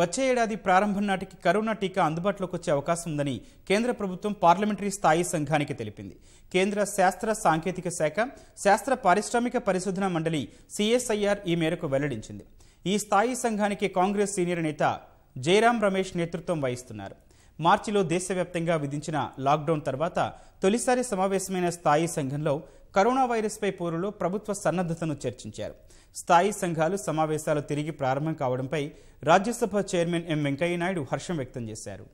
వచ్చే ఏడాది ప్రారంభం నాటికి కరోనా టీకా అందుబాటులోకి వచ్చే అవకాశం ఉందని కేంద్ర ప్రభుత్వం పార్లమెంటరీ స్థాయి సంఘానికి తెలిపింది కేంద్ర శాస్త్ర సాంకేతిక శాఖ శాస్త్ర పారిశ్రామిక పరిశోధన మండలి సిఎస్ఐఆర్ ఈ మేరకు వెల్లడించింది ఈ స్థాయి సంఘానికి కాంగ్రెస్ సీనియర్ నేత జయరాం రమేష్ నేతృత్వం వహిస్తున్నారు మార్చిలో దేశవ్యాప్తంగా విధించిన లాక్డౌన్ తర్వాత తొలిసారి సమావేశమైన స్థాయి సంఘంలో కరోనా వైరస్పై పోరులో ప్రభుత్వ సన్నద్ధతను చర్చించారు స్థాయి సంఘాలు సమావేశాలు తిరిగి ప్రారంభం కావడంపై రాజ్యసభ చైర్మన్ ఎం వెంకయ్యనాయుడు హర్షం వ్యక్తం చేశారు